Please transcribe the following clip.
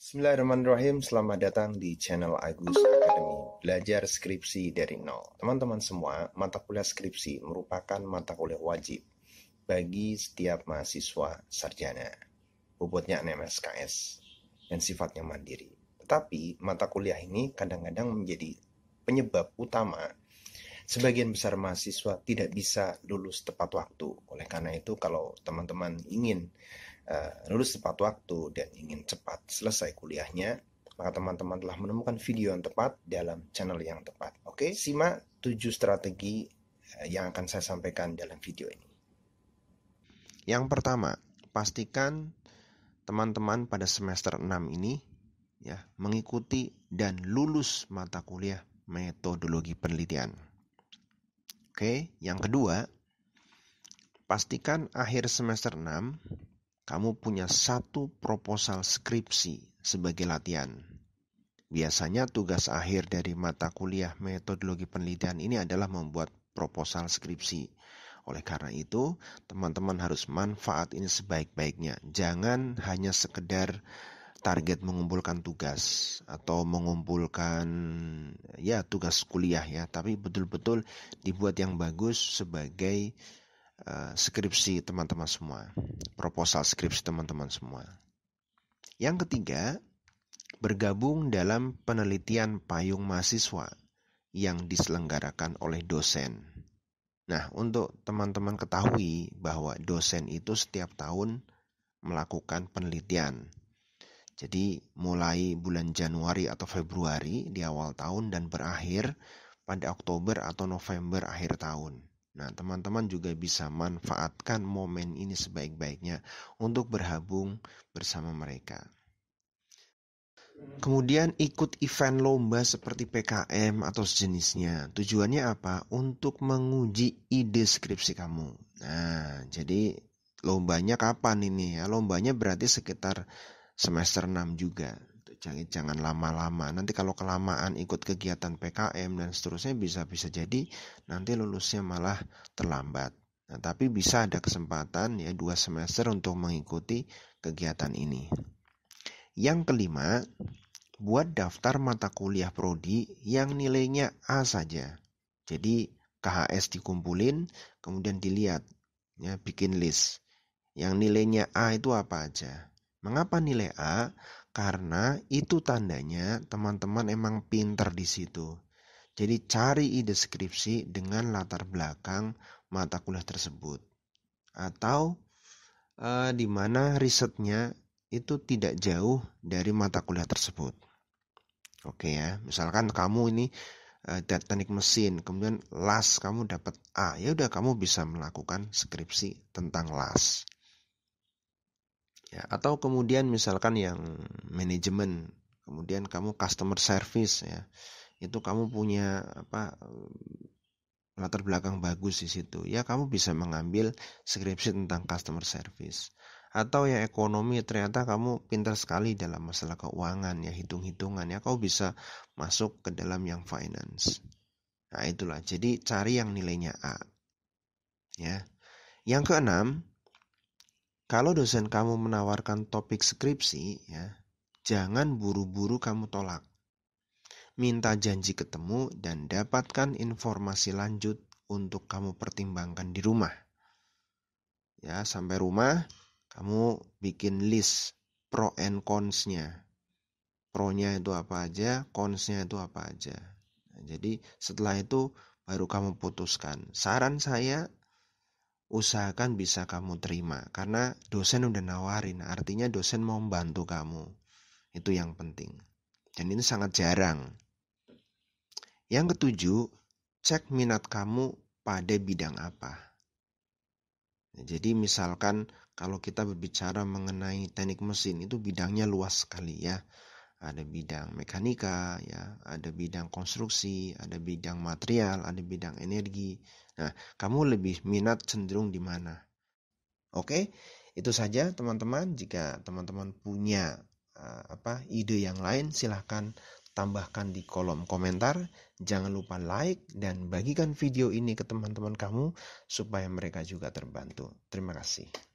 Bismillahirrahmanirrahim, selamat datang di channel Agus Academy, belajar skripsi dari nol. Teman-teman semua, mata kuliah skripsi merupakan mata kuliah wajib bagi setiap mahasiswa sarjana, bobotnya NMSKS, dan sifatnya mandiri. Tetapi, mata kuliah ini kadang-kadang menjadi penyebab utama sebagian besar mahasiswa tidak bisa lulus tepat waktu. Oleh karena itu, kalau teman-teman ingin Eh, lulus tepat waktu dan ingin cepat selesai kuliahnya, maka teman-teman telah menemukan video yang tepat dalam channel yang tepat. Oke, simak 7 strategi eh, yang akan saya sampaikan dalam video ini. Yang pertama, pastikan teman-teman pada semester 6 ini ya mengikuti dan lulus mata kuliah metodologi penelitian. Oke, yang kedua, pastikan akhir semester 6 kamu punya satu proposal skripsi sebagai latihan. Biasanya tugas akhir dari mata kuliah metodologi penelitian ini adalah membuat proposal skripsi. Oleh karena itu, teman-teman harus manfaat ini sebaik-baiknya. Jangan hanya sekedar target mengumpulkan tugas atau mengumpulkan ya tugas kuliah ya, tapi betul-betul dibuat yang bagus sebagai Eh, skripsi teman-teman semua, proposal skripsi teman-teman semua. Yang ketiga, bergabung dalam penelitian payung mahasiswa yang diselenggarakan oleh dosen. Nah, untuk teman-teman ketahui bahwa dosen itu setiap tahun melakukan penelitian. Jadi, mulai bulan Januari atau Februari di awal tahun dan berakhir pada Oktober atau November akhir tahun. Nah, teman-teman juga bisa manfaatkan momen ini sebaik-baiknya untuk berhubung bersama mereka. Kemudian ikut event lomba seperti PKM atau sejenisnya. Tujuannya apa? Untuk menguji ide skripsi kamu. Nah, jadi lombanya kapan ini ya? Lombanya berarti sekitar semester 6 juga jangan jangan lama-lama nanti kalau kelamaan ikut kegiatan PKM dan seterusnya bisa bisa jadi nanti lulusnya malah terlambat nah tapi bisa ada kesempatan ya dua semester untuk mengikuti kegiatan ini yang kelima buat daftar mata kuliah prodi yang nilainya A saja jadi KHS dikumpulin kemudian dilihat ya bikin list yang nilainya A itu apa aja Mengapa nilai A? Karena itu tandanya teman-teman emang pinter di situ. Jadi cari ide skripsi dengan latar belakang mata kuliah tersebut. Atau e, di mana risetnya itu tidak jauh dari mata kuliah tersebut. Oke ya, misalkan kamu ini e, teknik mesin, kemudian las kamu dapat A, ya udah kamu bisa melakukan skripsi tentang las ya atau kemudian misalkan yang manajemen kemudian kamu customer service ya itu kamu punya apa latar belakang bagus di situ ya kamu bisa mengambil skripsi tentang customer service atau ya ekonomi ternyata kamu pintar sekali dalam masalah keuangan ya hitung-hitungan ya kau bisa masuk ke dalam yang finance nah itulah jadi cari yang nilainya A ya yang keenam kalau dosen kamu menawarkan topik skripsi, ya, jangan buru-buru kamu tolak. Minta janji ketemu dan dapatkan informasi lanjut untuk kamu pertimbangkan di rumah. Ya, sampai rumah kamu bikin list pro and cons-nya. Pro-nya itu apa aja, cons-nya itu apa aja. Nah, jadi setelah itu baru kamu putuskan. Saran saya usahakan bisa kamu terima karena dosen udah nawarin artinya dosen mau membantu kamu itu yang penting dan ini sangat jarang yang ketujuh cek minat kamu pada bidang apa nah, jadi misalkan kalau kita berbicara mengenai teknik mesin itu bidangnya luas sekali ya ada bidang mekanika, ya, ada bidang konstruksi, ada bidang material, ada bidang energi. Nah, kamu lebih minat cenderung di mana? Oke, itu saja teman-teman. Jika teman-teman punya uh, apa ide yang lain, silahkan tambahkan di kolom komentar. Jangan lupa like dan bagikan video ini ke teman-teman kamu supaya mereka juga terbantu. Terima kasih.